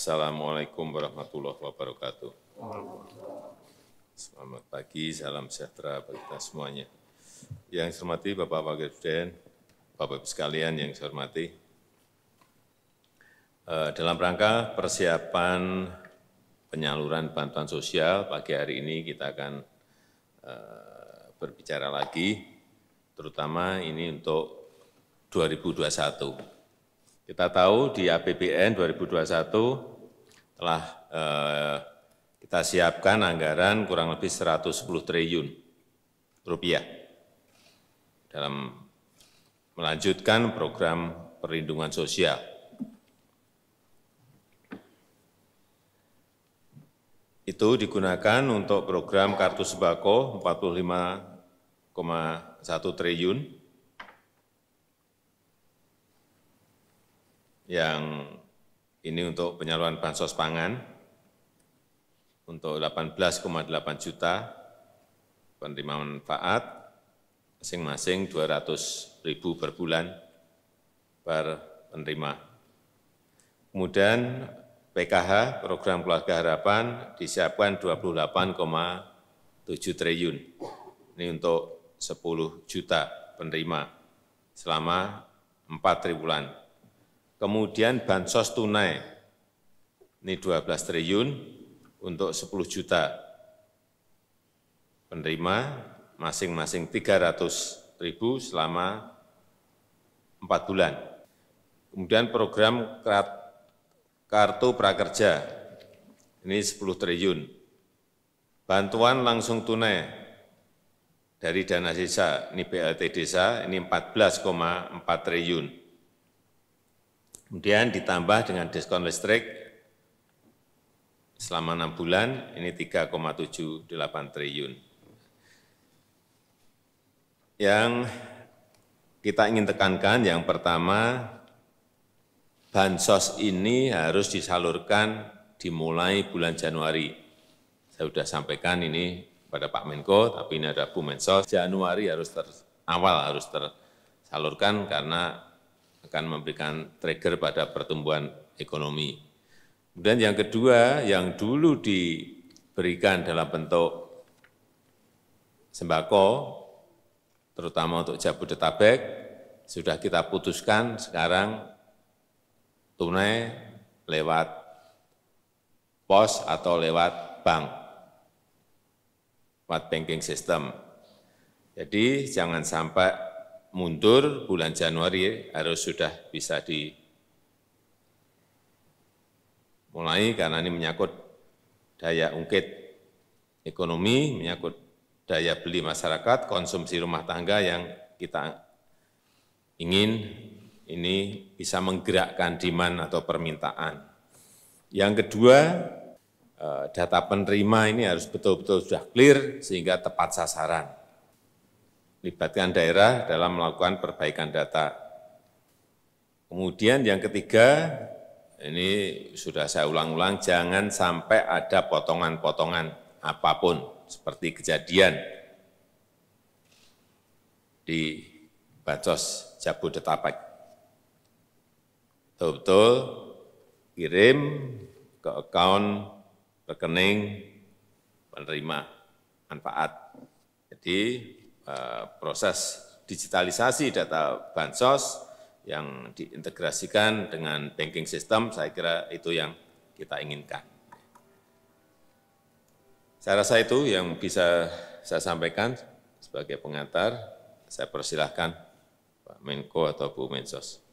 Assalamualaikum warahmatullahi wabarakatuh. Selamat pagi, salam sejahtera bagi kita semuanya. Yang saya hormati Bapak Wakil Presiden, Bapak-Ibu sekalian yang saya hormati, eh, dalam rangka persiapan penyaluran bantuan sosial, pagi hari ini kita akan eh, berbicara lagi, terutama ini untuk 2021. Kita tahu di APBN 2021 telah eh, kita siapkan anggaran kurang lebih 110 triliun rupiah dalam melanjutkan program perlindungan sosial. Itu digunakan untuk program kartu sembako 45,1 triliun yang ini untuk penyaluran bansos pangan untuk 18,8 juta penerima manfaat, masing-masing 200 ribu per bulan per penerima. Kemudian PKH, Program Keluarga Harapan, disiapkan 28,7 triliun. Ini untuk 10 juta penerima selama 4 triwulan kemudian bansos tunai, ini 12 triliun untuk 10 juta penerima, masing-masing 300 ribu selama 4 bulan. Kemudian program Kartu Prakerja, ini 10 triliun. Bantuan langsung tunai dari dana sisa, ini BLT Desa, ini 14,4 triliun. Kemudian ditambah dengan diskon listrik selama enam bulan, ini 3,78 triliun. Yang kita ingin tekankan yang pertama, bansos ini harus disalurkan dimulai bulan Januari. Saya sudah sampaikan ini kepada Pak Menko, tapi ini ada Bu Mensos. Januari harus ter, awal harus tersalurkan karena akan memberikan trigger pada pertumbuhan ekonomi. Kemudian yang kedua, yang dulu diberikan dalam bentuk sembako, terutama untuk Jabodetabek, sudah kita putuskan sekarang tunai lewat pos atau lewat bank, lewat banking system. Jadi jangan sampai mundur bulan Januari harus sudah bisa dimulai karena ini menyangkut daya ungkit ekonomi, menyangkut daya beli masyarakat, konsumsi rumah tangga yang kita ingin ini bisa menggerakkan demand atau permintaan. Yang kedua, eh, data penerima ini harus betul-betul sudah clear sehingga tepat sasaran libatkan daerah dalam melakukan perbaikan data. Kemudian yang ketiga, ini sudah saya ulang-ulang, jangan sampai ada potongan-potongan apapun, seperti kejadian di Bacos Jabodetabek. Betul-betul kirim ke account rekening penerima manfaat. Jadi Eh, proses digitalisasi data bansos yang diintegrasikan dengan banking system, saya kira itu yang kita inginkan. Saya rasa itu yang bisa saya sampaikan sebagai pengantar. Saya persilahkan Pak Menko atau Bu Mensos.